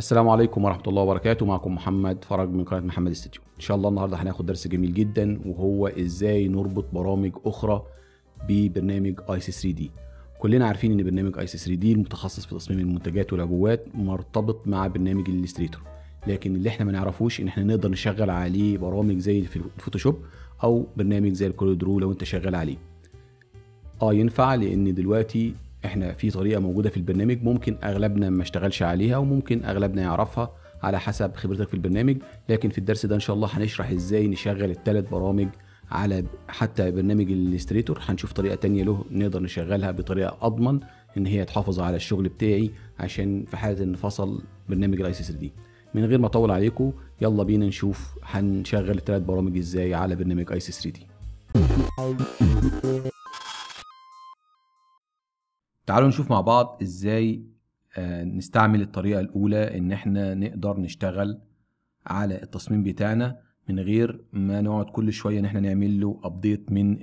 السلام عليكم ورحمه الله وبركاته معكم محمد فرج من قناه محمد استوديو ان شاء الله النهارده هناخد درس جميل جدا وهو ازاي نربط برامج اخرى ببرنامج اي سي 3 دي كلنا عارفين ان برنامج اي سي 3 دي المتخصص في تصميم المنتجات والعبوات مرتبط مع برنامج الاليستريتور لكن اللي احنا ما نعرفوش ان احنا نقدر نشغل عليه برامج زي الفوتوشوب او برنامج زي الكولودرو لو انت شغال عليه اه ينفع لان دلوقتي احنا في طريقه موجوده في البرنامج ممكن اغلبنا ما اشتغلش عليها وممكن اغلبنا يعرفها على حسب خبرتك في البرنامج لكن في الدرس ده ان شاء الله هنشرح ازاي نشغل الثلاث برامج على حتى برنامج الاستريتور هنشوف طريقه تانية له نقدر نشغلها بطريقه اضمن ان هي تحافظ على الشغل بتاعي عشان في حاله ان فصل برنامج الاي 3 دي من غير ما اطول عليكم يلا بينا نشوف هنشغل الثلاث برامج ازاي على برنامج اي سي 3 دي تعالوا نشوف مع بعض ازاي آه، نستعمل الطريقة الأولى إن إحنا نقدر نشتغل على التصميم بتاعنا من غير ما نقعد كل شوية إن إحنا نعمل له أبديت من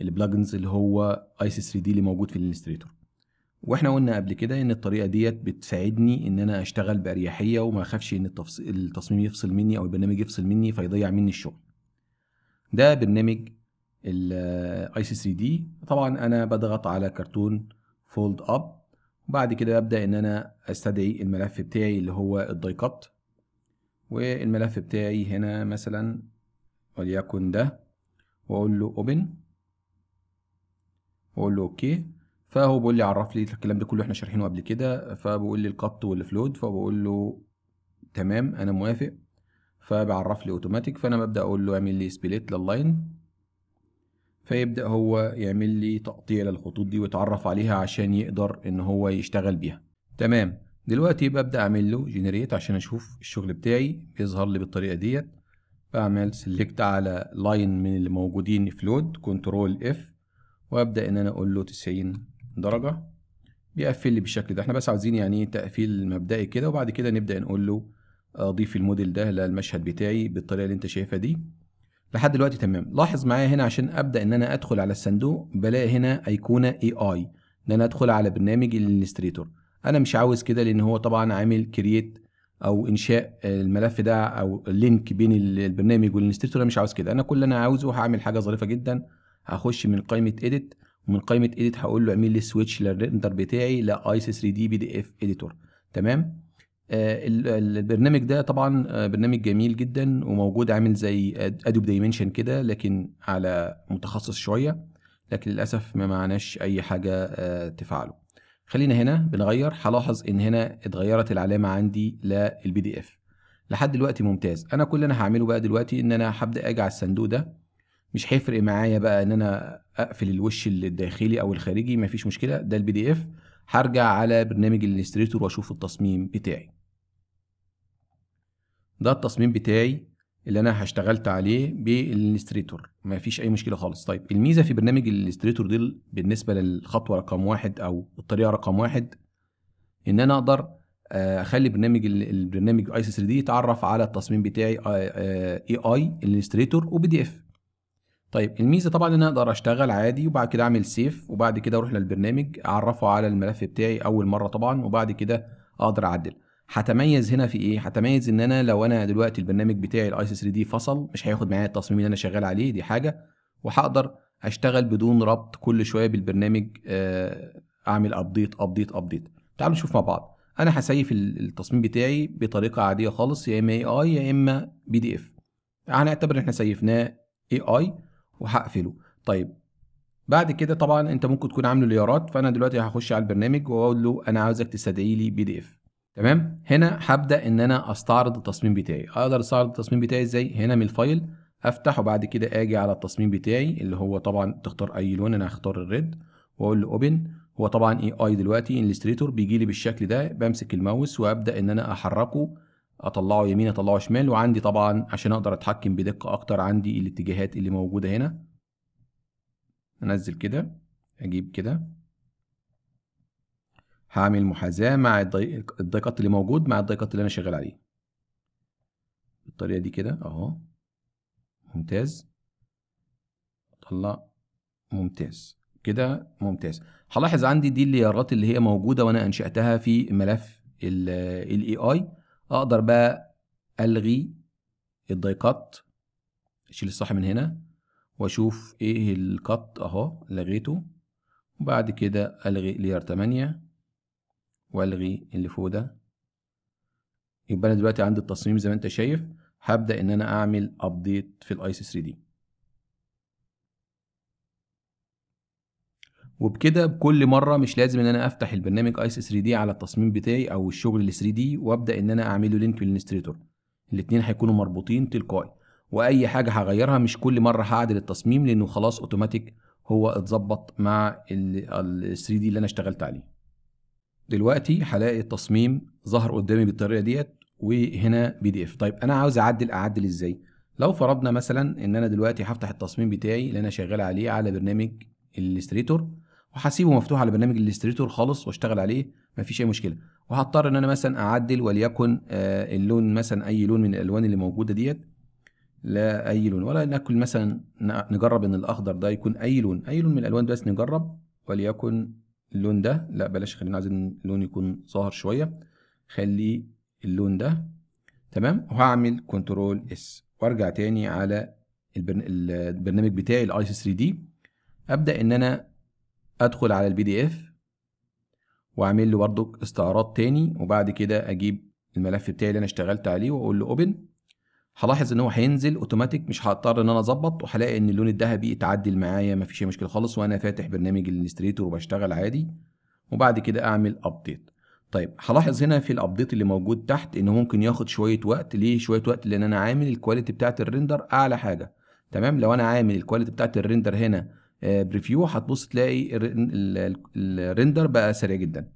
البلجنز آه، اللي هو سي 3 دي اللي موجود في الانستريتور واحنا قلنا قبل كده ان الطريقه ديت بتساعدني ان انا اشتغل باريحيه وما اخافش ان التصميم يفصل مني او البرنامج يفصل مني فيضيع مني الشغل ده برنامج الاي سي 3 دي طبعا انا بضغط على كرتون فولد اب وبعد كده ابدا ان انا استدعي الملف بتاعي اللي هو الداي كات والملف بتاعي هنا مثلا وليكن ده واقول له اوبن واقول له اوكي فهو بيقول لي عرف لي الكلام ده كله احنا شارحينه قبل كده فبقول لي القط والفلود فبقول له تمام انا موافق فبعرف لي اوتوماتيك فانا ببدا اقول له اعمل لي سبليت لللاين فيبدا هو يعمل لي تقطيع للخطوط دي ويتعرف عليها عشان يقدر ان هو يشتغل بيها تمام دلوقتي ببدا اعمل له جنريت عشان اشوف الشغل بتاعي بيظهر لي بالطريقه ديت بعمل سيلكت على لاين من اللي موجودين فلود كنترول اف وابدا ان انا اقول له 90 درجه بيقفل لي بالشكل ده احنا بس عاوزين يعني تقفيل مبدئي كده وبعد كده نبدا نقول له اضيف آه، الموديل ده للمشهد بتاعي بالطريقه اللي انت شايفها دي لحد دلوقتي تمام لاحظ معايا هنا عشان ابدا ان انا ادخل على الصندوق بلاقي هنا ايقونه اي اي ان انا ادخل على برنامج الانستريتور انا مش عاوز كده لان هو طبعا عامل كرييت او انشاء الملف ده او اللينك بين البرنامج والانستريتور انا مش عاوز كده انا كل اللي انا عاوزه هعمل حاجه ظريفه جدا هخش من قائمه اديت ومن قائمه اديت هقول له اعمل لي سويتش للريندر بتاعي لايس 3 دي بي دي اف اديتور تمام آه، البرنامج ده طبعا آه، برنامج جميل جدا وموجود عامل زي ادوب دايمنشن كده لكن على متخصص شويه لكن للاسف ما معناش اي حاجه آه، تفعله خلينا هنا بنغير هلاحظ ان هنا اتغيرت العلامه عندي للبي دي اف لحد دلوقتي ممتاز انا كل اللي انا هعمله بقى دلوقتي ان انا هبدا اجي على الصندوق ده مش هيفرق معايا بقى ان انا اقفل الوش الداخلي او الخارجي مفيش مشكله ده البي دي اف هرجع على برنامج الاليستريتور واشوف التصميم بتاعي ده التصميم بتاعي اللي انا هشتغلت عليه بالالستريتور ما فيش اي مشكله خالص طيب الميزه في برنامج الالستريتور دي بالنسبه للخطوه رقم واحد او الطريقه رقم واحد ان انا اقدر آه، اخلي برنامج البرنامج اي سي 3 دي يتعرف على التصميم بتاعي آه، آه، اي اي الستريتور وبي دي اف طيب الميزه طبعا ان انا اقدر اشتغل عادي وبعد كده اعمل سيف وبعد كده اروح للبرنامج اعرفه على الملف بتاعي اول مره طبعا وبعد كده اقدر اعدل هتميز هنا في ايه؟ هتميز ان انا لو انا دلوقتي البرنامج بتاعي الاي سي 3 دي فصل مش هياخد معايا التصميم اللي انا شغال عليه دي حاجه وهقدر اشتغل بدون ربط كل شويه بالبرنامج آه، اعمل ابديت ابديت ابديت. تعالوا نشوف مع بعض. انا هسيف التصميم بتاعي بطريقه عاديه خالص يا اما اي اي يا اما بي دي اف. هنعتبر ان احنا سيفناه اي اي وهقفله. طيب بعد كده طبعا انت ممكن تكون عامله ليارات فانا دلوقتي هخش على البرنامج واقول له انا عاوزك تستدعي لي بي دي اف. تمام هنا هبدا ان انا استعرض التصميم بتاعي اقدر استعرض التصميم بتاعي ازاي هنا من الفايل افتح وبعد كده اجي على التصميم بتاعي اللي هو طبعا تختار اي لون انا هختار الريد واقول له اوبن هو طبعا اي اي دلوقتي الستريتور بيجي لي بالشكل ده بمسك الماوس وابدا ان انا احركه اطلعه يمين اطلعه شمال وعندي طبعا عشان اقدر اتحكم بدقه اكتر عندي الاتجاهات اللي موجوده هنا انزل كده اجيب كده هعمل محاذاه مع الداي كات اللي موجود مع الداي كات اللي انا شغال عليه بالطريقه دي كده اهو ممتاز اطلع ممتاز كده ممتاز هلاحظ عندي دي الليارات اللي هي موجوده وانا انشاتها في ملف الاي اي اقدر بقى الغي الداي كات اشيل الصح من هنا واشوف ايه الكت اهو لغيته وبعد كده الغي لير 8 والغي اللي فوق ده يبقى انا دلوقتي عندي التصميم زي ما انت شايف هبدا ان انا اعمل ابديت في الاي سي 3 دي وبكده بكل مره مش لازم ان انا افتح البرنامج سي 3 دي على التصميم بتاعي او الشغل ال 3 دي وابدا ان انا اعمله لينك للانستريتور الاثنين هيكونوا مربوطين تلقائي واي حاجه هغيرها مش كل مره هعدل التصميم لانه خلاص اوتوماتيك هو اتظبط مع ال 3 دي اللي انا اشتغلت عليه دلوقتي هلاقي التصميم ظهر قدامي بالطريقه ديت وهنا بي دي اف طيب انا عاوز اعدل اعدل ازاي لو فرضنا مثلا ان انا دلوقتي هفتح التصميم بتاعي اللي انا شغال عليه على برنامج الاستريتور وهسيبه مفتوح على برنامج الاستريتور خالص واشتغل عليه مفيش اي مشكله وهضطر ان انا مثلا اعدل وليكن آه، اللون مثلا اي لون من الالوان اللي موجوده ديت لا اي لون ولا ناكل مثلا نجرب ان الاخضر ده يكون اي لون اي لون من الالوان بس نجرب وليكن اللون ده لا بلاش خلينا عايزين اللون يكون ظاهر شويه خلي اللون ده تمام وهعمل كنترول اس وارجع تاني على البرنامج بتاعي الاي سي 3 دي ابدا ان انا ادخل على البي دي اف واعمل له برضك استعراض تاني وبعد كده اجيب الملف بتاعي اللي انا اشتغلت عليه واقول له اوبن هلاحظ ان هو هينزل اوتوماتيك مش هضطر ان انا اظبط وهلاقي ان اللون الذهبي اتعدل معايا مفيش اي مشكله خالص وانا فاتح برنامج الانستريتور وبشتغل عادي وبعد كده اعمل ابديت طيب هلاحظ هنا في الابديت اللي موجود تحت انه ممكن ياخد شويه وقت ليه شويه وقت لان انا عامل الكواليتي بتاعه الريندر اعلى حاجه تمام لو انا عامل الكواليتي بتاعه الريندر هنا بريفيو آه، هتبص تلاقي الريندر بقى سريع جدا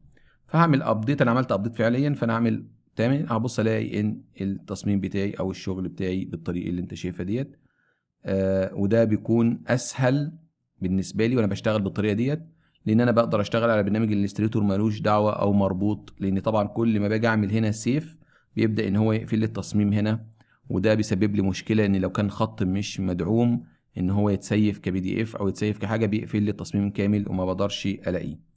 فهعمل ابديت انا عملت ابديت فعليا فانا اعمل تمام هبص الاقي ان التصميم بتاعي او الشغل بتاعي بالطريقه اللي انت شايفها ديت آه وده بيكون اسهل بالنسبه لي وانا بشتغل بالطريقه ديت لان انا بقدر اشتغل على برنامج الاستريتور مالوش دعوه او مربوط لان طبعا كل ما باجي اعمل هنا سيف بيبدا ان هو يقفل لي التصميم هنا وده بيسبب لي مشكله ان لو كان خط مش مدعوم ان هو يتسيف كبي دي اف او يتسيف كحاجه بيقفل لي التصميم كامل وما بقدرش الاقيه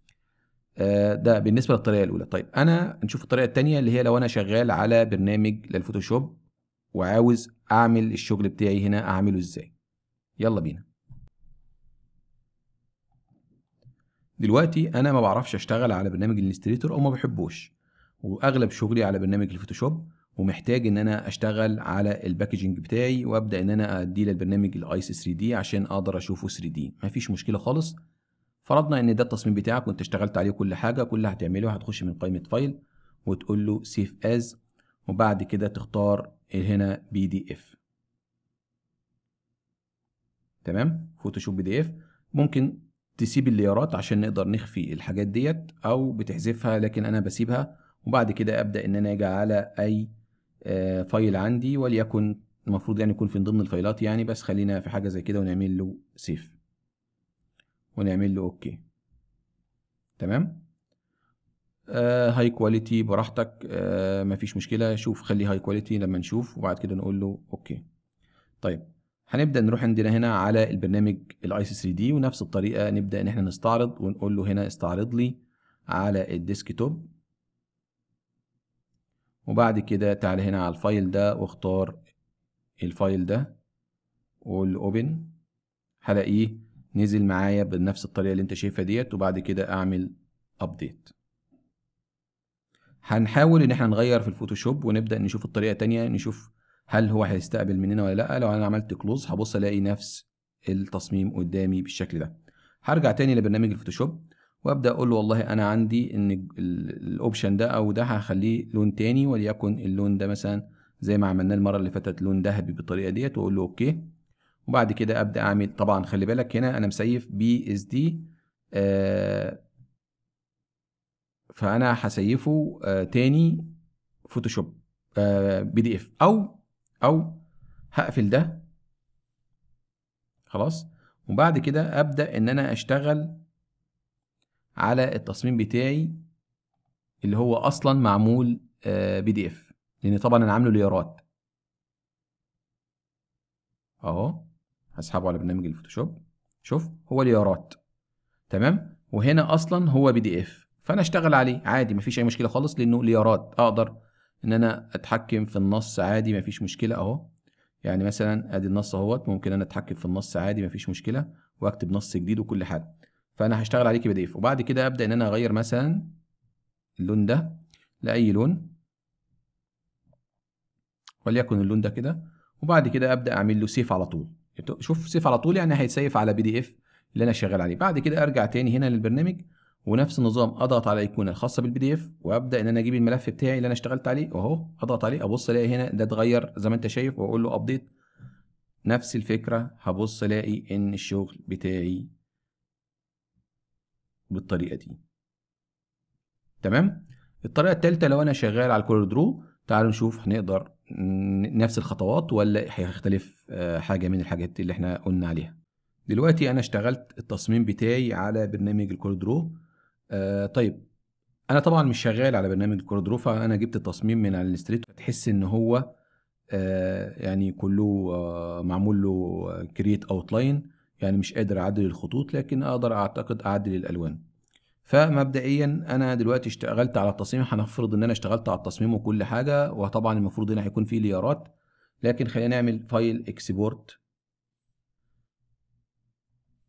آه، ده بالنسبه للطريقه الاولى طيب انا نشوف الطريقه الثانيه اللي هي لو انا شغال على برنامج للفوتوشوب وعاوز اعمل الشغل بتاعي هنا اعمله ازاي يلا بينا دلوقتي انا ما بعرفش اشتغل على برنامج الانستريتور او ما بحبوش واغلب شغلي على برنامج الفوتوشوب ومحتاج ان انا اشتغل على الباكجينج بتاعي وابدا ان انا اديه للبرنامج الايس 3 دي عشان اقدر اشوفه 3 دي مفيش مشكله خالص فرضنا ان ده التصميم بتاعك وانت اشتغلت عليه كل حاجه كل اللي هتعمله هتخش من قائمه فايل وتقول له سيف از وبعد كده تختار هنا بي دي اف تمام فوتوشوب بي دي اف ممكن تسيب الليارات عشان نقدر نخفي الحاجات ديت او بتحذفها لكن انا بسيبها وبعد كده ابدا ان انا اجي على اي آه، فايل عندي وليكن المفروض يعني يكون في ضمن الفايلات يعني بس خلينا في حاجه زي كده ونعمل له سيف ونعمل له اوكي تمام هاي آه، كواليتي براحتك آه مفيش مشكله شوف خلي هاي كواليتي لما نشوف وبعد كده نقول له اوكي طيب هنبدا نروح عندنا هنا على البرنامج الاي سي 3 دي ونفس الطريقه نبدا ان احنا نستعرض ونقول له هنا استعرض لي على الديسك توب وبعد كده تعالى هنا على الفايل ده واختار الفايل ده وقول له اوبن هلاقيه نزل معايا بنفس الطريقه اللي انت شايفها ديت وبعد كده اعمل ابديت هنحاول ان احنا نغير في الفوتوشوب ونبدا نشوف الطريقه تانية نشوف هل هو هيستقبل مننا ولا لا لو انا عملت كلوز هبص الاقي نفس التصميم قدامي بالشكل ده هرجع تاني لبرنامج الفوتوشوب وابدا اقول له والله انا عندي ان الاوبشن ده او ده هخليه لون تاني وليكن اللون ده مثلا زي ما عملناه المره اللي فاتت لون ذهبي بالطريقه ديت واقول له اوكي وبعد كده ابدا اعمل طبعا خلي بالك هنا انا مسيف بي اس دي فانا هسيفه آه تاني فوتوشوب آه بي دي اف او او هقفل ده خلاص وبعد كده ابدا ان انا اشتغل على التصميم بتاعي اللي هو اصلا معمول بي دي اف لان طبعا انا عامله ليارات اهو هسحبه على برنامج الفوتوشوب شوف هو ليارات تمام وهنا اصلا هو بي دي اف فانا اشتغل عليه عادي مفيش اي مشكله خالص لانه ليارات اقدر ان انا اتحكم في النص عادي مفيش مشكله اهو يعني مثلا ادي النص اهوت ممكن انا اتحكم في النص عادي مفيش مشكله واكتب نص جديد وكل حاجه فانا هشتغل عليه كبي دي اف وبعد كده ابدا ان انا اغير مثلا اللون ده لاي لون وليكن اللون ده كده وبعد كده ابدا اعمل له سيف على طول شوف سيف على طول يعني هيتسيف على بي دي اف اللي انا شغال عليه بعد كده ارجع تاني هنا للبرنامج ونفس النظام اضغط على الايقونه الخاصه بالبي دي اف وابدا ان انا اجيب الملف بتاعي اللي انا اشتغلت عليه اهو اضغط عليه ابص الاقي هنا ده اتغير زي ما انت شايف واقول له ابديت نفس الفكره هبص الاقي ان الشغل بتاعي بالطريقه دي تمام الطريقه الثالثه لو انا شغال على الكولر درو تعالوا نشوف هنقدر نفس الخطوات ولا هيختلف آه، حاجه من الحاجات اللي احنا قلنا عليها دلوقتي انا اشتغلت التصميم بتاعي على برنامج الكوردرو آه طيب انا طبعا مش شغال على برنامج الكوردرو فانا جبت التصميم من على الستريت تحس ان هو آه يعني كله آه معمول له كريت آه، اوتلاين يعني مش قادر اعدل الخطوط لكن اقدر اعتقد اعدل الالوان فمبدئيا انا دلوقتي اشتغلت على التصميم هنفرض ان انا اشتغلت على التصميم وكل حاجه وطبعا المفروض هنا هيكون فيه ليارات لكن خلينا نعمل فايل اكسبورت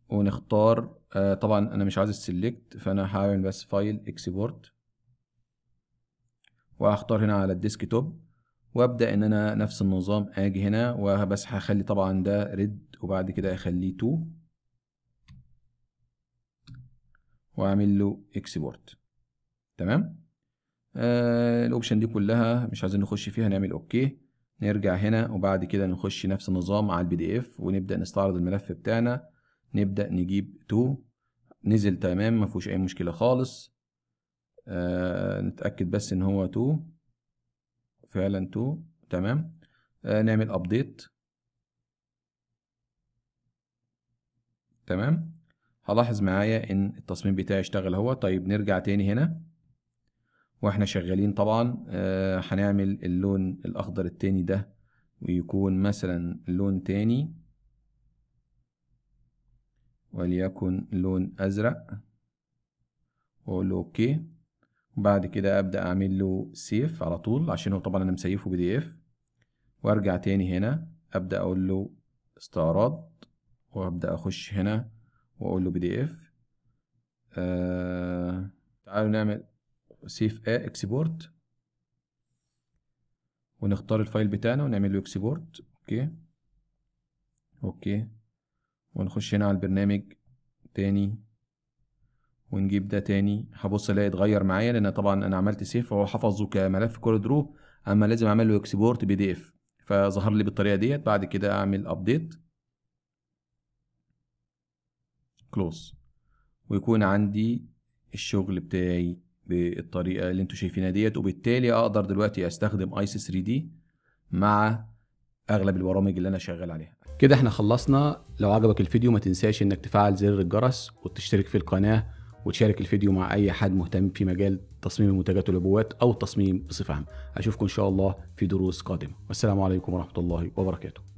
ونختار آه، طبعا انا مش عايز السلكت فانا هعمل بس فايل اكسبورت وهختار هنا على الديسك توب وابدا ان انا نفس النظام اجي هنا وبس هخلي طبعا ده ريد وبعد كده اخليه 2 واعمل له اكسبورت تمام آه الاوبشن دي كلها مش عايزين نخش فيها نعمل اوكي نرجع هنا وبعد كده نخش نفس النظام على البي دي اف ونبدا نستعرض الملف بتاعنا نبدا نجيب تو نزل تمام ما فيهوش اي مشكله خالص آه نتاكد بس ان هو تو فعلا تو تمام آه نعمل ابديت تمام هلاحظ معايا ان التصميم بتاعي اشتغل هو طيب نرجع تاني هنا واحنا شغالين طبعا آه هنعمل اللون الاخضر التاني ده ويكون مثلا لون تاني وليكن لون ازرق واقول اوكي وبعد كده ابدا اعمل له سيف على طول عشان هو طبعا انا مسيفه بي دي اف وارجع تاني هنا ابدا اقول له استعراض وابدا اخش هنا واقول له بي دي اف تعالوا نعمل سيف ا اكسبورت ونختار الفايل بتاعنا ونعمل له اكسبورت اوكي اوكي ونخش هنا على البرنامج تاني ونجيب ده تاني هبص الاقي اتغير معايا لان طبعا انا عملت سيف فهو حفظه كملف كول درو اما لازم اعمل له اكسبورت بي دي اف فظهر لي بالطريقه ديت بعد كده اعمل ابديت كلوز ويكون عندي الشغل بتاعي بالطريقة اللي انتم شايفينها ديت وبالتالي اقدر دلوقتي استخدم ايس 3 دي مع اغلب البرامج اللي انا شغال عليها كده احنا خلصنا لو عجبك الفيديو ما تنساش انك تفعل زر الجرس وتشترك في القناة وتشارك الفيديو مع اي حد مهتم في مجال تصميم المنتجات والابوات او التصميم بصفة عامة اشوفكم ان شاء الله في دروس قادمة والسلام عليكم ورحمة الله وبركاته